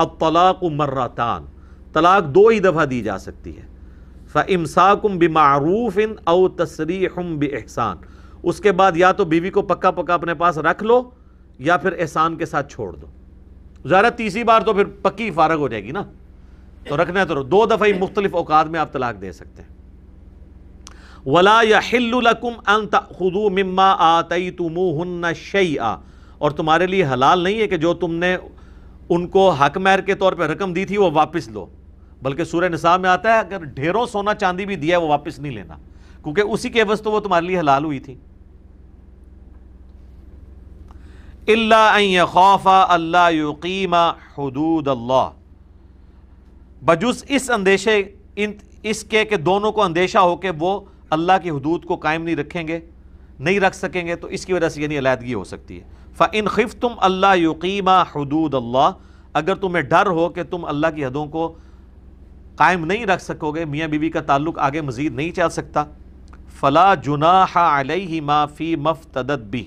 अब तलाक़ मर्रातान तलाक दो ही दफ़ा दी जा सकती है फ़मसाकुम बेमारूफ़ इन अव तसरीम बहसान उसके बाद या तो बीवी को पक्का पक्का अपने पास रख लो या फिर एहसान के साथ छोड़ दो ज़रा तीसरी बार तो फिर पक्की फारग हो जाएगी ना तो रखना तो दो दफ़ा ही मुख्तलिफ अवकात में आप तलाक दे सकते हैं वला या हिल्लकुम अन खुदू मम्मा आतई तुम शई आ और तुम्हारे लिए हलाल नहीं है कि जो तुमने उनको हक महर के तौर पर रकम दी थी वो वापस लो बल्कि सूर्य निसा में आता है अगर ढेरों सोना चांदी भी दिया है वो वापस नहीं लेना क्योंकि उसी के एवज तो वो तुम्हारे लिए हलाल हुई थी खौफा अल्लाह युकीमा हदूद अल्लाह बजुस इस अंदेशे इन इसके कि दोनों को अंदेशा हो कि वो अल्लाह की हदूद को कायम नहीं रखेंगे नहीं रख सकेंगे तो इसकी वजह से यानी अलीहदगी हो सकती है फ़िन खिफ तुम अल्लाह यकीमा हदूद अल्लाह अगर तुम्हें डर हो कि तुम अल्लाह की हदों को कायम नहीं रख सकोगे मियाँ बीवी का ताल्लुक आगे मज़ीद नहीं चल सकता फ़ला जुनाह अलही माफ़ी मफ्तदत भी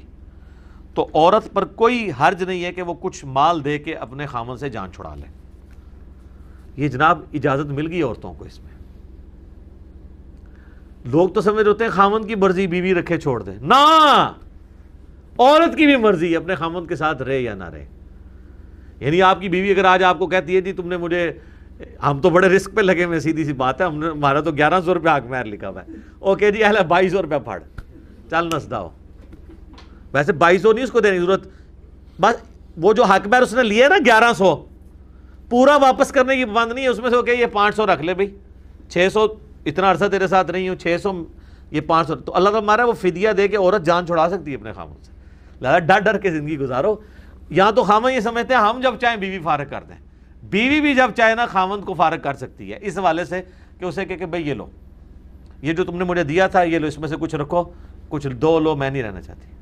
तो औरत पर कोई हर्ज नहीं है कि वो कुछ माल दे के अपने खामन से जान छुड़ा ले ये जनाब इजाज़त मिल गई औरतों को इसमें लोग तो समझ होते हैं खामन की मर्जी बीवी रखे छोड़ दे ना औरत की भी मर्जी अपने खामन के साथ रहे या ना रहे यानी आपकी बीवी अगर आज आपको कहती है जी तुमने मुझे हम तो बड़े रिस्क पे लगे हुए सीधी सी बात है हमने हमारा तो ग्यारह सौ रुपया आगमैर लिखा हुआ है ओके जी अहला बाईस सौ रुपया फाड़ चल हो वैसे बाईस सौ नहीं उसको देने की जरूरत बस वो जो हकमैर उसने लिए ना ग्यारह सौ पूरा वापस करने की बंद नहीं है उसमें से ओके ये पाँच सौ रख ले भाई छः सौ इतना अरसा तेरे साथ नहीं हूँ छः सौ ये पाँच सौ तो अल्लाह तब तो मारा वो फिदिया दे के औरत जान छुड़ा सकती है अपने खामों से लिहाजा डर डर के ज़िंदगी गुजारो यहाँ तो खामन ये समझते हैं हम जब चाहें बीवी फारग कर दें बीवी भी जब चाहे ना खामन को फारग कर सकती है इस हवाले से कि उसे कह के भाई ये लो ये जो तुमने मुझे दिया था ये लो इसमें से कुछ रखो कुछ दो लो मैं नहीं रहना चाहती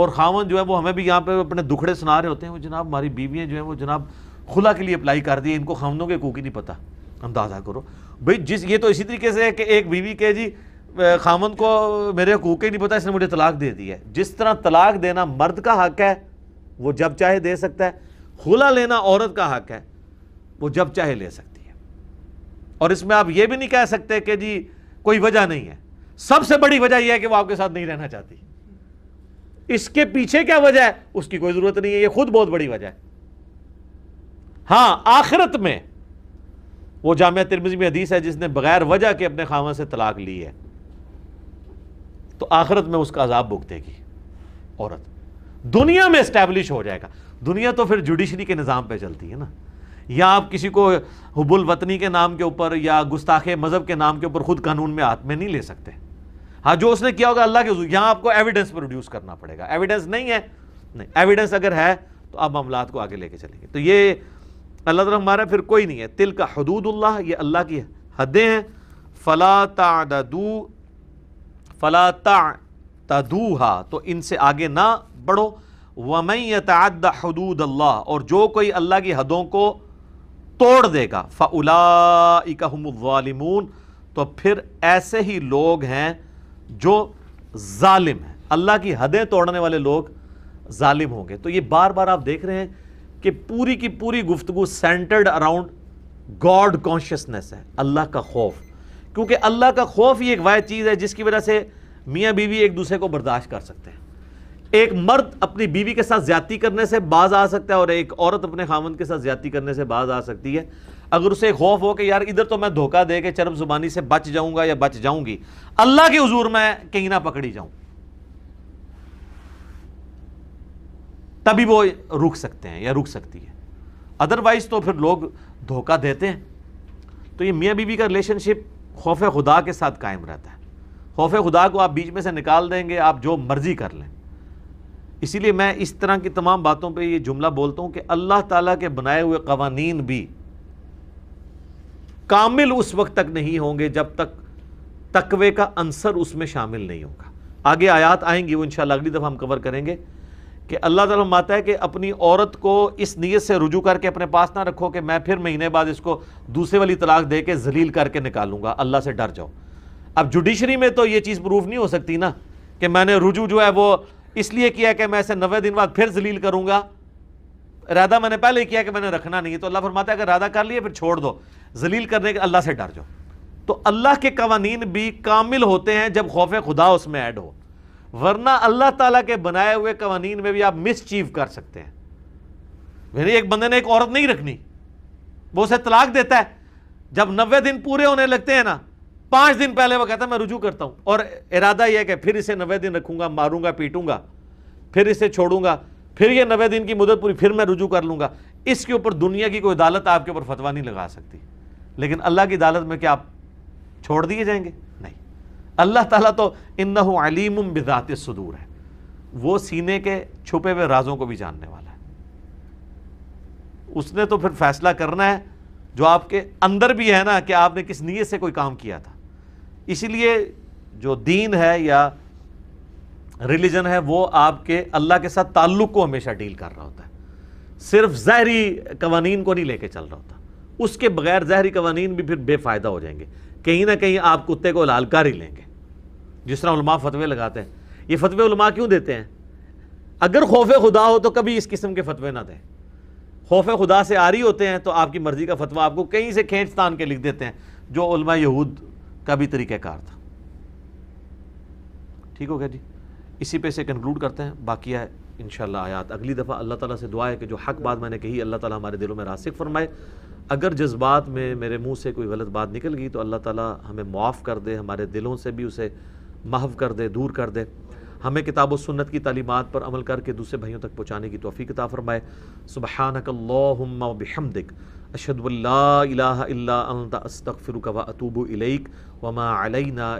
और खामन जो है वो हमें भी यहाँ पे अपने दुखड़े सुना रहे होते हैं वो जनाब हमारी बीवियाँ जो है वो जनाब खुला के लिए अप्लाई कर दी इनको खामनों के कूकी ही नहीं पता अंदाज़ा करो भाई जिस ये तो इसी तरीके से है कि एक बीवी के जी खामन को मेरे हकूक ही नहीं पता इसने मुझे तलाक दे दी है जिस तरह तलाक देना मर्द का हक है वो जब चाहे दे सकता है खुला लेना औरत का हक है वो जब चाहे ले सकती है और इसमें आप ये भी नहीं कह सकते कि जी कोई वजह नहीं है सबसे बड़ी वजह यह है कि वो आपके साथ नहीं रहना चाहती इसके पीछे क्या वजह है उसकी कोई जरूरत नहीं है ये खुद बहुत बड़ी वजह है हाँ आखिरत में वो जामिया तिरमिजी में हदीस है जिसने बगैर वजह के अपने खामन से तलाक ली है तो आखिरत में उसका अजाब देगी औरत दुनिया में इस्टेब्लिश हो जाएगा दुनिया तो फिर जुडिशरी के निज़ाम पर चलती है ना या आप किसी को हुबुल वतनी के नाम के ऊपर या गुस्ताखे मज़हब के नाम के ऊपर ख़ुद कानून में हाथ में नहीं ले सकते हाँ जो उसने किया होगा अल्लाह के यहाँ आपको एविडेंस प्रोड्यूस करना पड़ेगा एविडेंस नहीं है नहीं एविडेंस अगर है तो आप मामला को आगे लेके चलेंगे तो ये अल्लाह तला हमारा फिर कोई नहीं है तिल का हदूदुल्ला ये अल्लाह की हदें हैं फ़ला तदू फला तदूहा तो इनसे आगे ना बढ़ो वमई यद हदूद अल्लाह और जो कोई अल्लाह की हदों को तोड़ देगा फ़लामून तो फिर ऐसे ही लोग हैं जो ालिम हैं अल्लाह की हदें तोड़ने वाले लोग ालिम होंगे तो ये बार बार आप देख रहे हैं कि पूरी की पूरी गुफ्तु सेंटर्ड अराउंड गॉड कॉन्शियसनेस है अल्लाह का खौफ क्योंकि अल्लाह का खौफ ही एक वायद चीज़ है जिसकी वजह से मियाँ बीवी एक दूसरे को बर्दाश्त कर सकते हैं एक मर्द अपनी बीवी के साथ ज्यादा करने से बाज आ सकता है और एक औरत अपने खामन के साथ ज्यादा करने से बाज आ सकती है अगर उसे खौफ हो कि यार इधर तो मैं धोखा दे के चरम जुबानी से बच जाऊंगा या बच जाऊंगी अल्लाह के हजूर में कहीं ना पकड़ी जाऊं तभी वो रुक सकते हैं या रुक सकती है अदरवाइज तो फिर लोग धोखा देते हैं तो ये मियाँ बीवी का रिलेशनशिप खौफ खुदा के साथ कायम रहता है खौफ खुदा को आप बीच में से निकाल देंगे आप जो मर्ज़ी कर लें इसीलिए मैं इस तरह की तमाम बातों पे ये जुमला बोलता हूँ कि अल्लाह ताला के बनाए हुए कवानीन भी कामिल उस वक्त तक नहीं होंगे जब तक तकवे का अंसर उसमें शामिल नहीं होगा आगे आयात आएंगी वो इन अगली दफ़ा हम कवर करेंगे कि अल्लाह ताला माता है कि अपनी औरत को इस नीयत से रुजू करके अपने पास ना रखो कि मैं फिर महीने बाद इसको दूसरे वाली तलाक दे के जलील करके निकालूंगा अल्लाह से डर जाओ अब जुडिशरी में तो ये चीज़ प्रूफ नहीं हो सकती ना कि मैंने रुजू जो है वो इसलिए किया कि मैं इसे नवे दिन बाद फिर जलील करूँगा इरादा मैंने पहले किया कि मैंने रखना नहीं है तो अल्लाह फरमाता है अगर इरादा कर लिए फिर छोड़ दो जलील करने के अल्लाह से डर जाओ तो अल्लाह के कवानीन भी कामिल होते हैं जब खौफ खुदा उसमें ऐड हो वरना अल्लाह ताला के बनाए हुए कवानीन में भी आप मिसचीव कर सकते हैं मेरी एक बंदे ने एक औरत नहीं रखनी वो उसे तलाक देता है जब नब्बे दिन पूरे होने लगते हैं ना पांच दिन पहले वो कहता है मैं रुजू करता हूं और इरादा यह कि फिर इसे नब्बे दिन रखूंगा मारूंगा पीटूंगा फिर इसे छोड़ूंगा फिर ये नब्बे दिन की मुदत पूरी फिर मैं रुजू कर लूंगा इसके ऊपर दुनिया की कोई अदालत आपके ऊपर फतवा नहीं लगा सकती लेकिन अल्लाह की अदालत में क्या आप छोड़ दिए जाएंगे अल्लाह ताला तो इन्ना अलीम बिजात सदूर है वो सीने के छुपे हुए राजों को भी जानने वाला है उसने तो फिर फैसला करना है जो आपके अंदर भी है ना कि आपने किस नीयत से कोई काम किया था इसीलिए जो दीन है या रिलीजन है वो आपके अल्लाह के साथ ताल्लुक़ को हमेशा डील कर रहा होता है सिर्फ जहरी कवानीन को नहीं लेके चल रहा होता उसके बगैर जहरी कवानीन भी फिर बेफ़ायदा हो जाएंगे कहीं ना कहीं आप कुत्ते को लाल कर ही लेंगे जिस तरह उलमा फतवे लगाते हैं ये फतवे उलमा क्यों देते हैं अगर खौफ खुदा हो तो कभी इस किस्म के फतवे ना दें खौफ खुदा से आ रही होते हैं तो आपकी मर्ज़ी का फतवा आपको कहीं से खींच तान के लिख देते हैं जो उलमा यहूद का भी तरीक़ाकार था ठीक हो गया जी इसी पे से कंक्लूड करते हैं बाकी है इन आयात अगली दफ़ा अल्लाह ताला से दुआ है कि जो हक बात मैंने कही अल्लाह ताला हमारे दिलों में रासिक फरमाए अगर जज्बात में मेरे मुंह से कोई गलत बात निकल गई तो अल्लाह ताला हमें मुआफ़ कर दे हमारे दिलों से भी उसे महव कर दे दूर कर दे हमें किताब व सुन्नत की तलीमत पर अमल करके दूसरे भाइयों तक पहुँचाने की तोफ़ी किताब फरमाए सुबहानकल्लाबिहमदिक अशदुल्लास्तफ़िर व वमा अलैना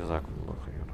जजाकुल्लाह